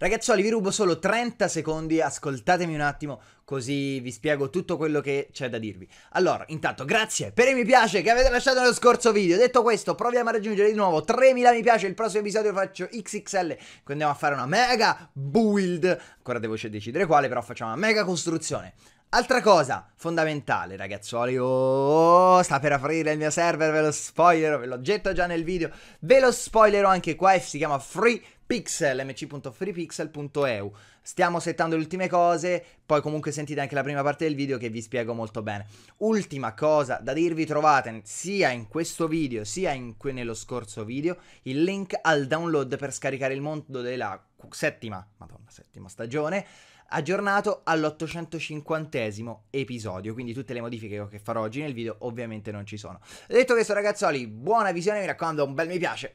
Ragazzuoli, vi rubo solo 30 secondi, ascoltatemi un attimo, così vi spiego tutto quello che c'è da dirvi. Allora, intanto, grazie per i mi piace che avete lasciato nello scorso video. Detto questo, proviamo a raggiungere di nuovo 3000 mi piace. Il prossimo episodio faccio XXL, andiamo a fare una mega build. Ancora devo decidere quale, però facciamo una mega costruzione. Altra cosa fondamentale, ragazzuoli, oh, sta per aprire il mio server, ve lo spoilerò, ve l'ho detto già nel video, ve lo spoilerò anche qua e si chiama Free pixel, mc.freepixel.eu. Stiamo settando le ultime cose, poi comunque sentite anche la prima parte del video che vi spiego molto bene. Ultima cosa da dirvi, trovate sia in questo video sia que- nello scorso video il link al download per scaricare il mondo della settima, madonna, settima stagione aggiornato all'850 episodio, quindi tutte le modifiche che farò oggi nel video ovviamente non ci sono. Detto questo ragazzoli, buona visione, mi raccomando un bel mi piace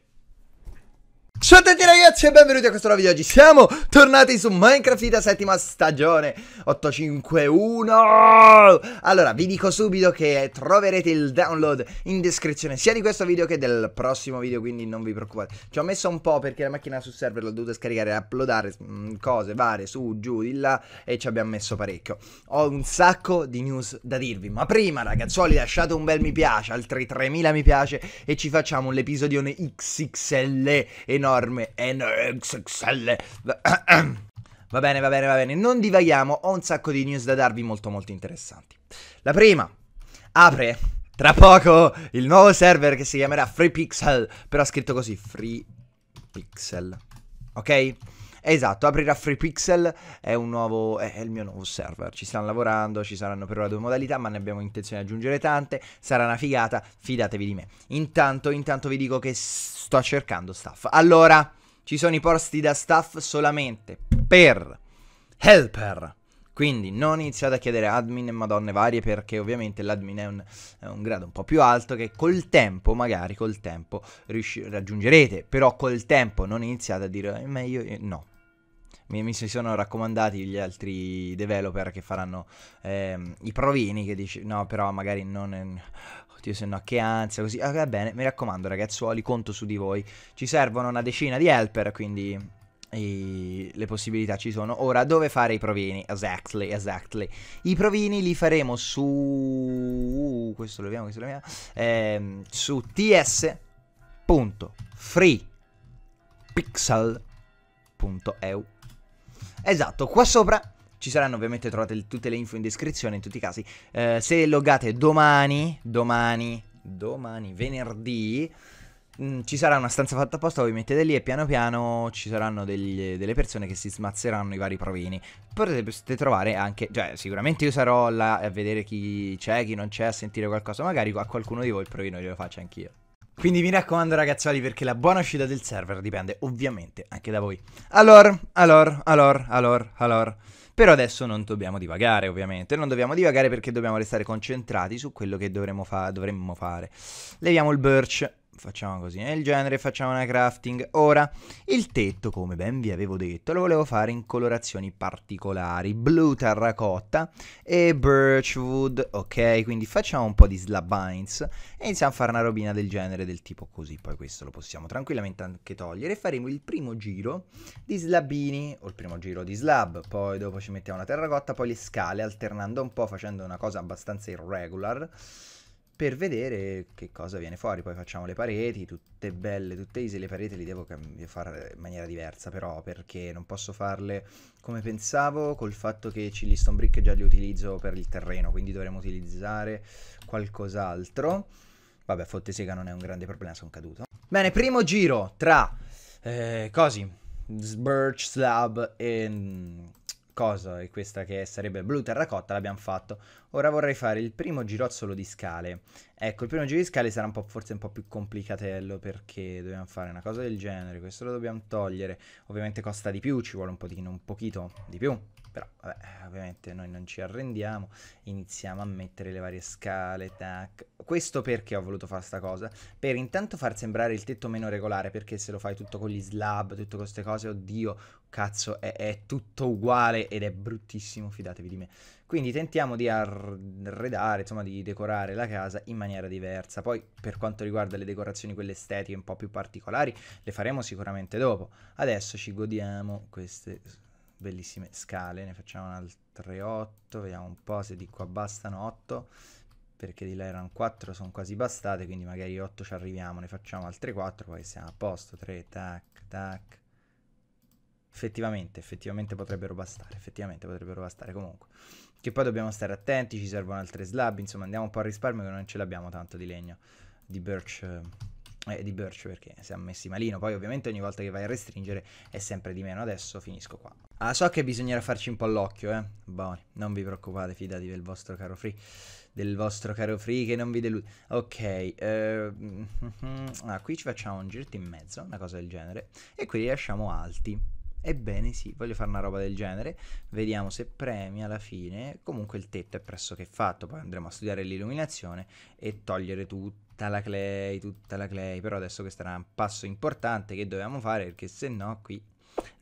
Ciao a tutti ragazzi e benvenuti a questo nuovo video oggi Siamo tornati su Minecraft Vita settima stagione 851 Allora vi dico subito che troverete il download in descrizione Sia di questo video che del prossimo video quindi non vi preoccupate Ci ho messo un po' perché la macchina sul server l'ho dovuta scaricare e uploadare mm, Cose varie su giù di là e ci abbiamo messo parecchio Ho un sacco di news da dirvi Ma prima ragazzuoli lasciate un bel mi piace Altri 3000 mi piace E ci facciamo l'episodione XXL E enorme, NXXL. Va bene, va bene, va bene, non divaghiamo, ho un sacco di news da darvi molto molto interessanti. La prima, apre tra poco il nuovo server che si chiamerà FreePixel, però scritto così, FreePixel, ok? Esatto, aprirà FreePixel, è, nuovo, è, il mio nuovo server, ci stanno lavorando, ci saranno per ora due modalità, ma ne abbiamo intenzione di aggiungere tante, sarà una figata, fidatevi di me. Intanto, intanto vi dico che sto cercando staff. Allora, ci sono i posti da staff solamente per helper. Quindi non iniziate a chiedere admin e madonne varie perché ovviamente l'admin è un, è un, grado un po' più alto che col tempo, magari col tempo, raggiungerete. Però col tempo non iniziate a dire, eh, ma io eh, no, mi, mi, si sono raccomandati gli altri developer che faranno ehm, i provini che dici no però magari non... È... Oddio se no che ansia così. Ah, va bene, mi raccomando ragazzuoli, conto su di voi. Ci servono una decina di helper quindi... I, le possibilità ci sono. Ora, dove fare i provini? Exactly, exactly. I provini li faremo su... Uh, questo lo abbiamo questo lo vediamo. Ehm, su ts.freepixel.eu Esatto, qua sopra ci saranno ovviamente trovate tutte le info in descrizione in tutti i casi. Eh, se loggate domani, domani, domani, venerdì, mh, mm, ci sarà una stanza fatta apposta, voi mettete lì e piano piano ci saranno degli, delle persone che si smazzeranno i vari provini. Potete trovare anche, cioè sicuramente io sarò là a vedere chi c'è, chi non c'è, a sentire qualcosa, magari a qualcuno di voi il provino glielo faccio anch'io. Quindi mi raccomando ragazzuoli perché la buona uscita del server dipende ovviamente anche da voi. Allora, allora, allora, allora, allora. Però adesso non dobbiamo divagare ovviamente, non dobbiamo divagare perché dobbiamo restare concentrati su quello che dovremmo, fa dovremmo fare. Leviamo il birch facciamo così, nel genere facciamo una crafting. Ora, il tetto, come ben vi avevo detto, lo volevo fare in colorazioni particolari, blu terracotta e birchwood, ok? Quindi facciamo un po' di slab e iniziamo a fare una robina del genere, del tipo così. Poi questo lo possiamo tranquillamente anche togliere. e Faremo il primo giro di slabini, o il primo giro di slab, poi dopo ci mettiamo la terracotta, poi le scale, alternando un po', facendo una cosa abbastanza irregular per vedere che cosa viene fuori. Poi facciamo le pareti, tutte belle, tutte easy. Le pareti le devo fare in maniera diversa, però, perché non posso farle come pensavo, col fatto che gli stone brick già li utilizzo per il terreno, quindi dovremmo utilizzare qualcos'altro. Vabbè, fottesega non è un grande problema, sono caduto. Bene, primo giro tra eh, cosi, sbirch, slab e mm, cosa e questa che sarebbe blu terracotta l'abbiamo fatto ora vorrei fare il primo girozzolo di scale ecco il primo giro di scale sarà un po', forse un po' più complicatello perché dobbiamo fare una cosa del genere questo lo dobbiamo togliere ovviamente costa di più ci vuole un pochino un pochino di più però vabbè ovviamente noi non ci arrendiamo iniziamo a mettere le varie scale tac questo perché ho voluto fare sta cosa? Per intanto far sembrare il tetto meno regolare, perché se lo fai tutto con gli slab, tutte queste cose, oddio, cazzo, è, è tutto uguale ed è bruttissimo, fidatevi di me. Quindi tentiamo di arredare, insomma di decorare la casa in maniera diversa. Poi per quanto riguarda le decorazioni, quelle estetiche un po' più particolari, le faremo sicuramente dopo. Adesso ci godiamo queste bellissime scale, ne facciamo altre 8, vediamo un po' se di qua bastano 8 perché di là erano 4 sono quasi bastate, quindi magari 8 ci arriviamo, ne facciamo altre 4, poi siamo a posto, 3, tac, tac. Effettivamente, effettivamente potrebbero bastare, effettivamente potrebbero bastare comunque. Che poi dobbiamo stare attenti, ci servono altre slab, insomma andiamo un po' a risparmio che non ce l'abbiamo tanto di legno, di birch... Eh, eh, di Birch perché siamo messi malino. Poi ovviamente ogni volta che vai a restringere è sempre di meno. Adesso finisco qua. Ah, so che bisognerà farci un po' l'occhio, eh. Buoni, non vi preoccupate, fidati del vostro caro Free. Del vostro caro Free che non vi delude. Ok, eh, ah, qui ci facciamo un giretto in mezzo, una cosa del genere. E qui li lasciamo alti. Ebbene sì, voglio fare una roba del genere, vediamo se premia alla fine, comunque il tetto è pressoché fatto, poi andremo a studiare l'illuminazione e togliere tutto tutta la clay, tutta la clay, però adesso questo era un passo importante che dovevamo fare perché se no qui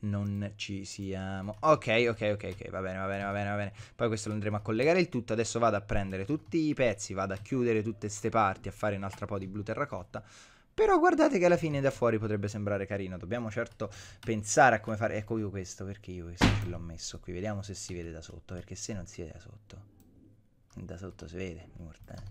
non ci siamo. Ok, ok, ok, ok, va bene, va bene, va bene, va bene. Poi questo lo andremo a collegare il tutto, adesso vado a prendere tutti i pezzi, vado a chiudere tutte queste parti, a fare un'altra po' di blu terracotta. Però guardate che alla fine da fuori potrebbe sembrare carino. Dobbiamo certo pensare a come fare... Ecco io questo, perché io questo ce l'ho messo qui. Vediamo se si vede da sotto, perché se non si vede da sotto... Da sotto si vede, mortale.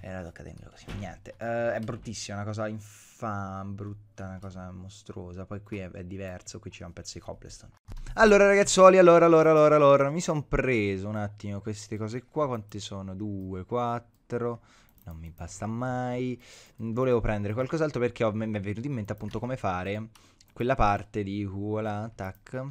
Era tocca dentro così. Niente. Uh, è bruttissima, una cosa infame, brutta, una cosa mostruosa. Poi qui è, è diverso, qui c'è un pezzo di cobblestone. Allora ragazzuoli, allora, allora, allora, allora. Mi sono preso un attimo queste cose qua. Quante sono? 2, 4... Non mi basta mai. Volevo prendere qualcos'altro perché ho, mi è venuto in mente appunto come fare quella parte di voilà, tac,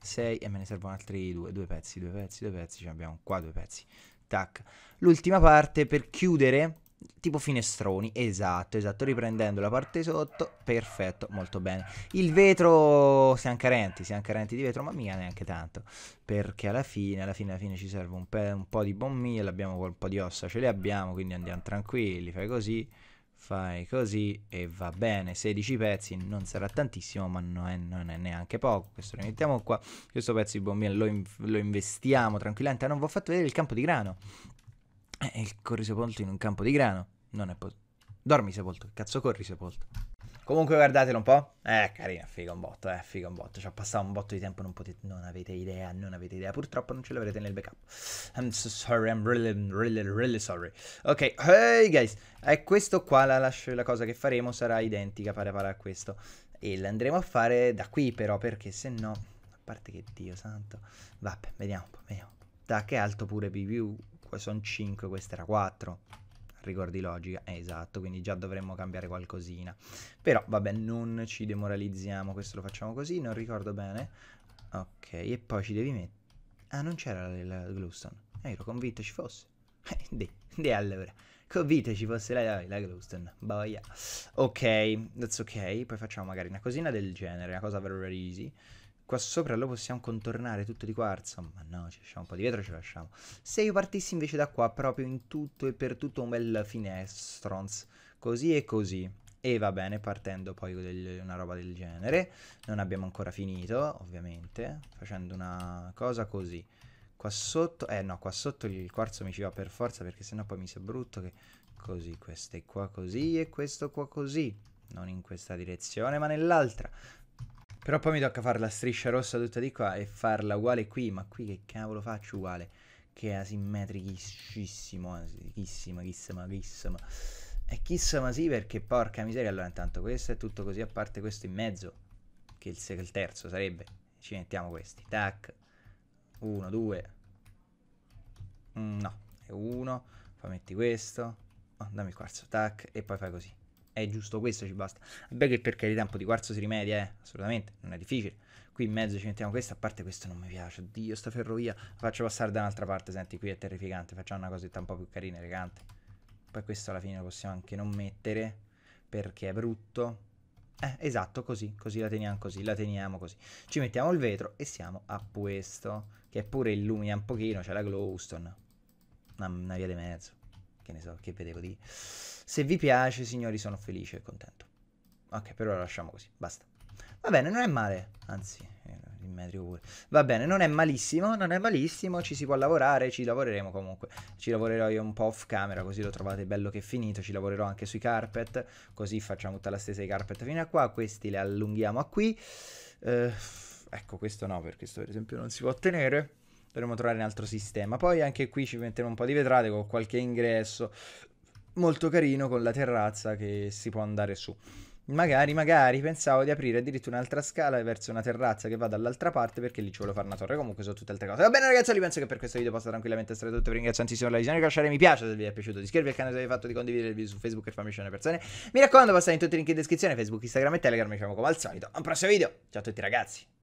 6 e me ne servono altri due, due pezzi, due pezzi, due pezzi, ce ne abbiamo qua due pezzi tac. L'ultima parte per chiudere, tipo finestroni, esatto, esatto, riprendendo la parte sotto, perfetto, molto bene. Il vetro, siamo carenti, siamo carenti di vetro, ma mia neanche tanto, perché alla fine, alla fine, alla fine ci serve un, pe- un po' di bombiglie, abbiamo un po' di ossa, ce le abbiamo, quindi andiamo tranquilli, fai così fai così e va bene 16 pezzi non sarà tantissimo ma non è, non è neanche poco questo lo mettiamo qua questo pezzo di bombino lo, in, lo investiamo tranquillamente ah non vi ho fatto vedere il campo di grano eh, il eh, corri sepolto in un campo di grano non è possibile dormi sepolto cazzo corri sepolto Comunque guardatelo un po'. Eh, carina, figa un botto, eh, figa un botto. Ci ho passato un botto di tempo, non potete, non avete idea, non avete idea. Purtroppo non ce l'avrete nel backup. I'm so sorry, I'm really, really, really sorry. Ok, hey guys, eh, questo qua, la, la, la cosa che faremo sarà identica, pare pare a questo. E l'andremo a fare da qui però, perché se no... A parte che Dio santo... Vabbè, vediamo un po', vediamo. Da che alto pure Qua sono 5, questa era 4 ricordi logica, eh, esatto, quindi già dovremmo cambiare qualcosina. Però vabbè, non ci demoralizziamo, questo lo facciamo così, non ricordo bene. Ok, e poi ci devi mettere... Ah, non c'era il glowstone. Eh, ero convinto ci fosse. Eh, di, allora. Convinto ci fosse la, la glowstone. Boia. Ok, that's ok. Poi facciamo magari una cosina del genere, una cosa very easy qua sopra lo possiamo contornare tutto di quarzo ma no ci lasciamo un po' di vetro ce lasciamo se io partissi invece da qua proprio in tutto e per tutto un bel finestrons così e così e va bene partendo poi con una roba del genere non abbiamo ancora finito ovviamente facendo una cosa così qua sotto eh no qua sotto il quarzo mi ci va per forza perché sennò poi mi sa brutto che così queste qua così e questo qua così non in questa direzione ma nell'altra però poi mi tocca fare la striscia rossa tutta di qua e farla uguale qui, ma qui che cavolo faccio uguale? Che è asimmetricissimo, asichissima, chissima, chissima. E chissima sì perché porca miseria, allora intanto questo è tutto così, a parte questo in mezzo, che il, il terzo sarebbe. Ci mettiamo questi, tac, uno, due, mm, no, è uno, poi metti questo, oh, dammi il quarzo, tac, e poi fai così è giusto questo, ci basta. Beh, che per carità un po' di quarzo si rimedia, eh, assolutamente, non è difficile. Qui in mezzo ci mettiamo questo, a parte questo non mi piace, oddio sta ferrovia, la faccio passare da un'altra parte, senti qui è terrificante, facciamo una cosetta un po' più carina, elegante. Poi questo alla fine lo possiamo anche non mettere, perché è brutto. Eh, esatto, così, così la teniamo così, la teniamo così. Ci mettiamo il vetro e siamo a questo, che pure illumina un pochino, c'è la glowstone, una, una via di mezzo che ne so, che vedevo di... Se vi piace, signori, sono felice e contento. Ok, per ora lasciamo così, basta. Va bene, non è male, anzi, eh, il metrio pure. Va bene, non è malissimo, non è malissimo, ci si può lavorare, ci lavoreremo comunque. Ci lavorerò io un po' off camera, così lo trovate bello che è finito, ci lavorerò anche sui carpet, così facciamo tutta la stessa di carpet fino a qua, questi li allunghiamo a qui. Eh, ecco, questo no, perché questo per esempio non si può tenere dovremmo trovare un altro sistema. Poi anche qui ci metteremo un po' di vetrate con qualche ingresso molto carino con la terrazza che si può andare su. Magari, magari, pensavo di aprire addirittura un'altra scala verso una terrazza che va dall'altra parte perché lì ci vuole fare una torre. Comunque sono tutte altre cose. Va bene ragazzi, io penso che per questo video possa tranquillamente essere tutto. Vi ringrazio tantissimo per la visione, lasciare mi piace se vi è piaciuto, iscrivervi al canale se vi è fatto, di condividere il video su Facebook e farmi uscire le persone. Mi raccomando, passate in tutti i link in descrizione, Facebook, Instagram e Telegram, diciamo come al solito. A un prossimo video, ciao a tutti ragazzi.